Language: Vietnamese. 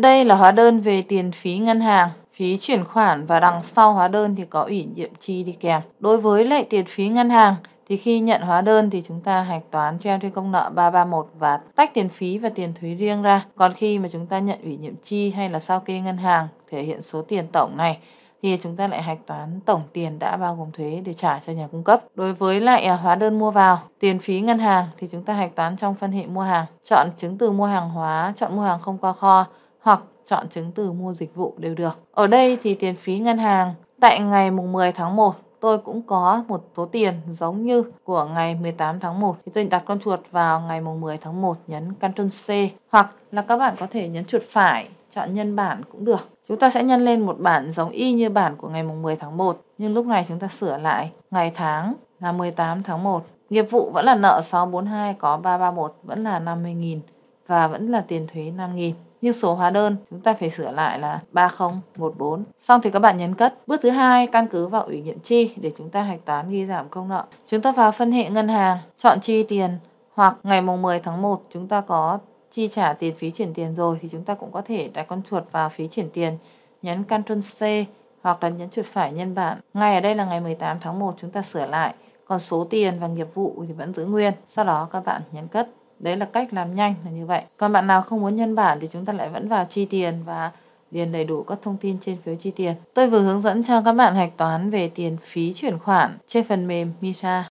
Đây là hóa đơn về tiền phí ngân hàng, phí chuyển khoản và đằng sau hóa đơn thì có ủy nhiệm chi đi kèm. Đối với lại tiền phí ngân hàng thì khi nhận hóa đơn thì chúng ta hạch toán treo trên công nợ 331 và tách tiền phí và tiền thuế riêng ra. Còn khi mà chúng ta nhận ủy nhiệm chi hay là sao kê ngân hàng thể hiện số tiền tổng này thì chúng ta lại hạch toán tổng tiền đã bao gồm thuế để trả cho nhà cung cấp. Đối với lại à, hóa đơn mua vào, tiền phí ngân hàng thì chúng ta hạch toán trong phân hệ mua hàng, chọn chứng từ mua hàng hóa, chọn mua hàng không qua kho hoặc chọn chứng từ mua dịch vụ đều được. Ở đây thì tiền phí ngân hàng tại ngày mùng 10 tháng 1 tôi cũng có một số tiền giống như của ngày 18 tháng 1 thì tôi đặt con chuột vào ngày mùng 10 tháng 1 nhấn Ctrl C hoặc là các bạn có thể nhấn chuột phải chọn nhân bản cũng được. Chúng ta sẽ nhân lên một bản giống y như bản của ngày mùng 10 tháng 1 nhưng lúc này chúng ta sửa lại ngày tháng là 18 tháng 1. Nghiệp vụ vẫn là nợ 642 có 331 vẫn là 50.000 và vẫn là tiền thuế 5.000 nhưng số hóa đơn chúng ta phải sửa lại là 3014. Xong thì các bạn nhấn cất. Bước thứ hai căn cứ vào ủy nhiệm chi để chúng ta hạch toán ghi giảm công nợ. Chúng ta vào phân hệ ngân hàng, chọn chi tiền hoặc ngày mùng 10 tháng 1 chúng ta có chi trả tiền phí chuyển tiền rồi thì chúng ta cũng có thể đặt con chuột vào phí chuyển tiền, nhấn Ctrl C hoặc là nhấn chuột phải nhân bản. Ngày ở đây là ngày 18 tháng 1 chúng ta sửa lại, còn số tiền và nghiệp vụ thì vẫn giữ nguyên. Sau đó các bạn nhấn cất. Đấy là cách làm nhanh là như vậy. Còn bạn nào không muốn nhân bản thì chúng ta lại vẫn vào chi tiền và điền đầy đủ các thông tin trên phiếu chi tiền. Tôi vừa hướng dẫn cho các bạn hạch toán về tiền phí chuyển khoản trên phần mềm Misa.